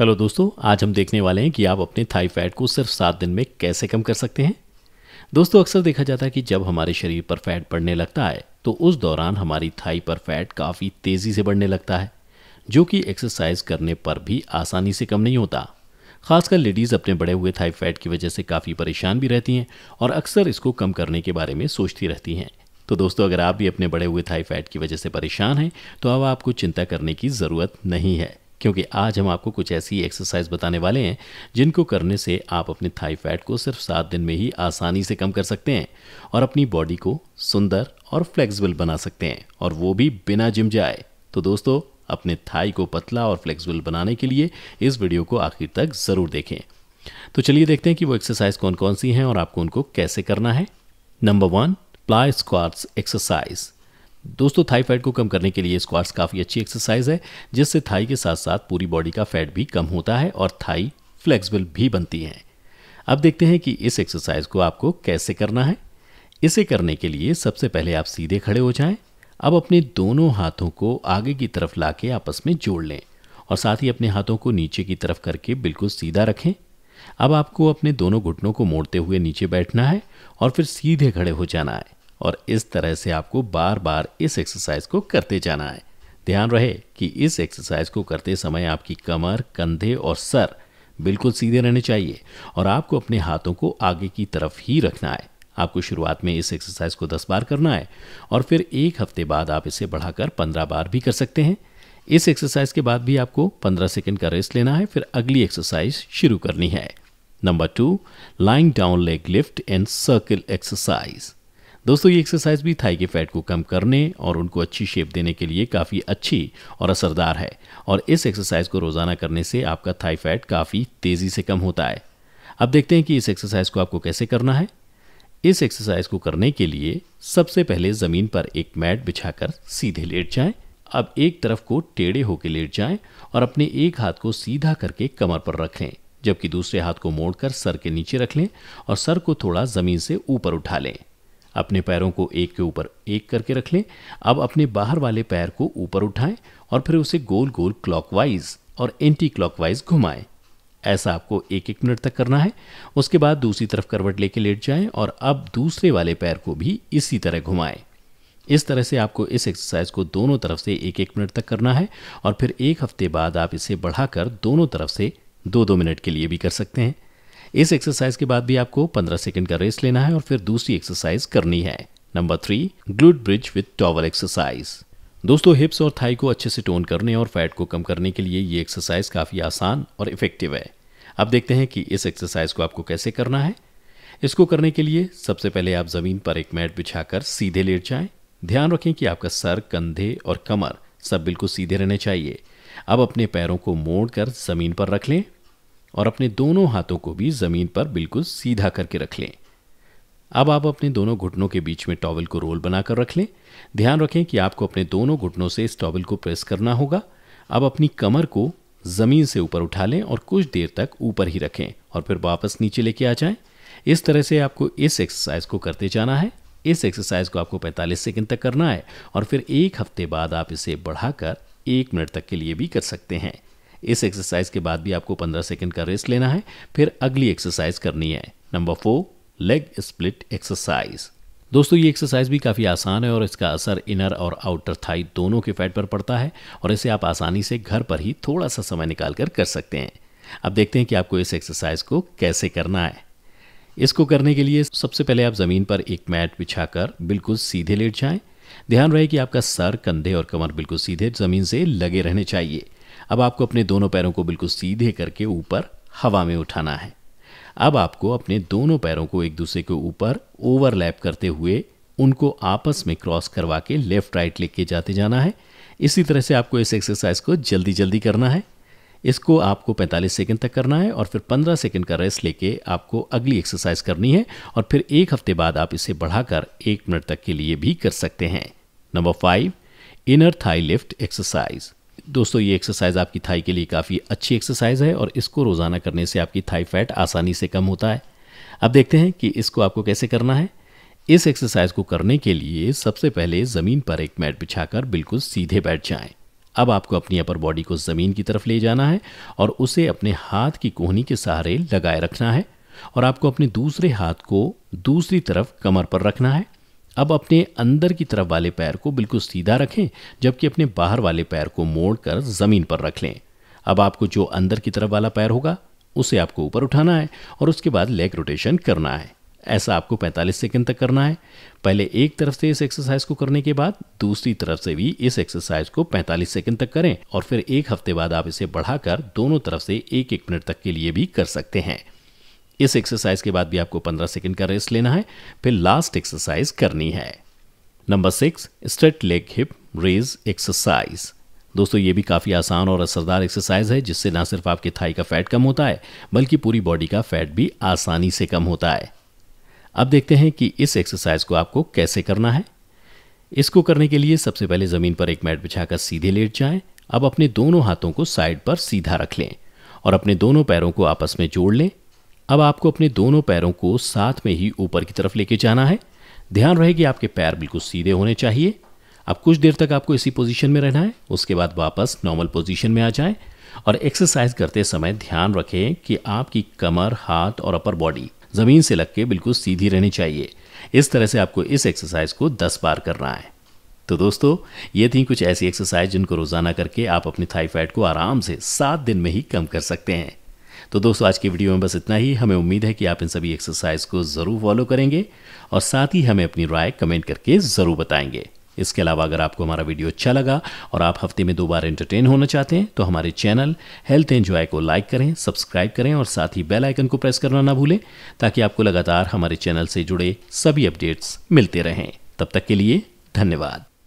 Hello दोस्तों आज हम देखने वाले हैं कि आप अपने थाई फैट को सिर्फ सात दिन में कैसे कम कर सकते हैं दोस्तों अक्सर देखा जाता है कि जब हमारे शरीर पर फैट बढ़ने लगता है तो उस दौरान हमारी थाई पर फैट काफ़ी तेज़ी से बढ़ने लगता है जो कि एक्सरसाइज करने पर भी आसानी से कम नहीं होता खासकर लेडीज़ अपने बढ़े हुए थाई फैट की वजह से काफ़ी परेशान भी रहती हैं और अक्सर इसको कम करने के बारे में सोचती रहती हैं तो दोस्तों अगर आप भी अपने बढ़े हुए थाई फैट की वजह से परेशान हैं तो अब आपको चिंता करने की ज़रूरत नहीं है क्योंकि आज हम आपको कुछ ऐसी एक्सरसाइज बताने वाले हैं जिनको करने से आप अपने थाई फैट को सिर्फ सात दिन में ही आसानी से कम कर सकते हैं और अपनी बॉडी को सुंदर और फ्लेक्सिबल बना सकते हैं और वो भी बिना जिम जाए तो दोस्तों अपने थाई को पतला और फ्लेक्सिबल बनाने के लिए इस वीडियो को आखिर तक ज़रूर देखें तो चलिए देखते हैं कि वो एक्सरसाइज कौन कौन सी हैं और आपको उनको कैसे करना है number one plie squats exercise दोस्तों थाई फैट को कम करने के लिए स्क्वाट्स काफ़ी अच्छी एक्सरसाइज है जिससे थाई के साथ साथ पूरी बॉडी का फैट भी कम होता है और थाई फ्लेक्सिबल भी बनती है अब देखते हैं कि इस एक्सरसाइज को आपको कैसे करना है इसे करने के लिए सबसे पहले आप सीधे खड़े हो जाएं अब अपने दोनों हाथों को आगे की तरफ ला आपस में जोड़ लें और साथ ही अपने हाथों को नीचे की तरफ करके बिल्कुल सीधा रखें अब आपको अपने दोनों घुटनों को मोड़ते हुए नीचे बैठना है और फिर सीधे खड़े हो जाना है और इस तरह से आपको बार बार इस एक्सरसाइज को करते जाना है ध्यान रहे कि इस एक्सरसाइज को करते समय आपकी कमर कंधे और सर बिल्कुल सीधे रहने चाहिए और आपको अपने हाथों को आगे की तरफ ही रखना है आपको शुरुआत में इस एक्सरसाइज को 10 बार करना है और फिर एक हफ्ते बाद आप इसे बढ़ाकर 15 बार भी कर सकते हैं इस एक्सरसाइज के बाद भी आपको 15 सेकंड का रेस्ट लेना है फिर अगली एक्सरसाइज शुरू करनी है number two lying down leg lift and circle exercise दोस्तों ये एक्सरसाइज भी थाई के फैट को कम करने और उनको अच्छी शेप देने के लिए काफ़ी अच्छी और असरदार है और इस एक्सरसाइज को रोज़ाना करने से आपका थाई फैट काफ़ी तेज़ी से कम होता है अब देखते हैं कि इस एक्सरसाइज को आपको कैसे करना है इस एक्सरसाइज को करने के लिए सबसे पहले ज़मीन पर एक मैट बिछाकर सीधे लेट जाएं अब एक तरफ को टेढ़े होकर लेट जाएं और अपने एक हाथ को सीधा करके कमर पर रख लें जबकि दूसरे हाथ को मोड़कर सर के नीचे रख लें और सर को थोड़ा ज़मीन से ऊपर उठा लें अपने पैरों को एक के ऊपर एक करके रख लें अब अपने बाहर वाले पैर को ऊपर उठाएं और फिर उसे गोल गोल क्लॉकवाइज और एंटी क्लॉकवाइज घुमाएं ऐसा आपको एक एक मिनट तक करना है उसके बाद दूसरी तरफ करवट लेके लेट जाएं और अब दूसरे वाले पैर को भी इसी तरह घुमाएं इस तरह से आपको इस एक्सरसाइज को दोनों तरफ से एक एक मिनट तक करना है और फिर एक हफ्ते बाद आप इसे बढ़ाकर दोनों तरफ से दो दो मिनट के लिए भी कर सकते हैं इस एक्सरसाइज के बाद भी आपको 15 सेकंड का रेस्ट लेना है और फिर दूसरी एक्सरसाइज करनी है number three glute bridge with towel exercise दोस्तों हिप्स और थाई को अच्छे से टोन करने और फैट को कम करने के लिए ये एक्सरसाइज काफ़ी आसान और इफेक्टिव है अब देखते हैं कि इस एक्सरसाइज को आपको कैसे करना है इसको करने के लिए सबसे पहले आप ज़मीन पर एक मैट बिछाकर सीधे लेट जाएं ध्यान रखें कि आपका सर कंधे और कमर सब बिल्कुल सीधे रहने चाहिए अब अपने पैरों को मोड़ कर ज़मीन पर रख लें और अपने दोनों हाथों को भी जमीन पर बिल्कुल सीधा करके रख लें अब आप अपने दोनों घुटनों के बीच में टॉवल को रोल बनाकर रख लें ध्यान रखें कि आपको अपने दोनों घुटनों से इस टॉवल को प्रेस करना होगा अब अपनी कमर को ज़मीन से ऊपर उठा लें और कुछ देर तक ऊपर ही रखें और फिर वापस नीचे लेके आ जाएं। इस तरह से आपको इस एक्सरसाइज को करते जाना है इस एक्सरसाइज को आपको 45 सेकंड तक करना है और फिर एक हफ्ते बाद आप इसे बढ़ाकर एक मिनट तक के लिए भी कर सकते हैं इस एक्सरसाइज के बाद भी आपको 15 सेकेंड का रेस्ट लेना है फिर अगली एक्सरसाइज करनी है number four leg split exercise दोस्तों ये एक्सरसाइज भी काफ़ी आसान है और इसका असर इनर और आउटर थाई दोनों के फैट पर पड़ता है और इसे आप आसानी से घर पर ही थोड़ा सा समय निकाल कर कर सकते हैं अब देखते हैं कि आपको इस एक्सरसाइज को कैसे करना है इसको करने के लिए सबसे पहले आप ज़मीन पर एक मैट बिछाकर बिल्कुल सीधे लेट जाएं ध्यान रहे कि आपका सर कंधे और कमर बिल्कुल सीधे ज़मीन से लगे रहने चाहिए अब आपको अपने दोनों पैरों को बिल्कुल सीधे करके ऊपर हवा में उठाना है अब आपको अपने दोनों पैरों को एक दूसरे के ऊपर ओवरलैप करते हुए उनको आपस में क्रॉस करवा के लेफ्ट राइट लेके जाते जाना है इसी तरह से आपको इस एक्सरसाइज को जल्दी जल्दी करना है इसको आपको 45 सेकंड तक करना है और फिर 15 सेकंड का रेस्ट लेके आपको अगली एक्सरसाइज करनी है और फिर एक हफ्ते बाद आप इसे बढ़ाकर एक मिनट तक के लिए भी कर सकते हैं number five inner thigh lift exercise दोस्तों ये एक्सरसाइज आपकी थाई के लिए काफ़ी अच्छी एक्सरसाइज है और इसको रोज़ाना करने से आपकी थाई फैट आसानी से कम होता है अब देखते हैं कि इसको आपको कैसे करना है इस एक्सरसाइज को करने के लिए सबसे पहले ज़मीन पर एक मैट बिछाकर बिल्कुल सीधे बैठ जाएं। अब आपको अपनी अपर बॉडी को ज़मीन की तरफ ले जाना है और उसे अपने हाथ की कोहनी के सहारे लगाए रखना है और आपको अपने दूसरे हाथ को दूसरी तरफ कमर पर रखना है अब अपने अंदर की तरफ वाले पैर को बिल्कुल सीधा रखें जबकि अपने बाहर वाले पैर को मोड़कर ज़मीन पर रख लें अब आपको जो अंदर की तरफ वाला पैर होगा उसे आपको ऊपर उठाना है और उसके बाद लेग रोटेशन करना है ऐसा आपको 45 सेकंड तक करना है पहले एक तरफ से इस एक्सरसाइज को करने के बाद दूसरी तरफ से भी इस एक्सरसाइज को 45 सेकंड तक करें और फिर एक हफ्ते बाद आप इसे बढ़ाकर दोनों तरफ से एक एक मिनट तक के लिए भी कर सकते हैं इस एक्सरसाइज के बाद भी आपको 15 सेकंड का रेस्ट लेना है फिर लास्ट एक्सरसाइज करनी है number six straight leg hip raise exercise दोस्तों ये भी काफ़ी आसान और असरदार एक्सरसाइज है जिससे ना सिर्फ आपके थाई का फैट कम होता है बल्कि पूरी बॉडी का फैट भी आसानी से कम होता है अब देखते हैं कि इस एक्सरसाइज को आपको कैसे करना है इसको करने के लिए सबसे पहले ज़मीन पर एक मैट बिछाकर सीधे लेट जाएं अब अपने दोनों हाथों को साइड पर सीधा रख लें और अपने दोनों पैरों को आपस में जोड़ लें अब आपको अपने दोनों पैरों को साथ में ही ऊपर की तरफ लेके जाना है ध्यान रहे कि आपके पैर बिल्कुल सीधे होने चाहिए अब कुछ देर तक आपको इसी पोजीशन में रहना है उसके बाद वापस नॉर्मल पोजीशन में आ जाएं और एक्सरसाइज करते समय ध्यान रखें कि आपकी कमर हाथ और अपर बॉडी ज़मीन से लग के बिल्कुल सीधी रहनी चाहिए इस तरह से आपको इस एक्सरसाइज को दस बार करना है तो दोस्तों ये थी कुछ ऐसी एक्सरसाइज जिनको रोज़ाना करके आप अपने थाईफाइड को आराम से सात दिन में ही कम कर सकते हैं तो दोस्तों आज की वीडियो में बस इतना ही हमें उम्मीद है कि आप इन सभी एक्सरसाइज को ज़रूर फॉलो करेंगे और साथ ही हमें अपनी राय कमेंट करके ज़रूर बताएंगे इसके अलावा अगर आपको हमारा वीडियो अच्छा लगा और आप हफ्ते में दो बार एंटरटेन होना चाहते हैं तो हमारे चैनल हेल्थ एंजॉय को लाइक करें सब्सक्राइब करें और साथ ही बेल आइकन को प्रेस करना ना भूलें ताकि आपको लगातार हमारे चैनल से जुड़े सभी अपडेट्स मिलते रहें तब तक के लिए धन्यवाद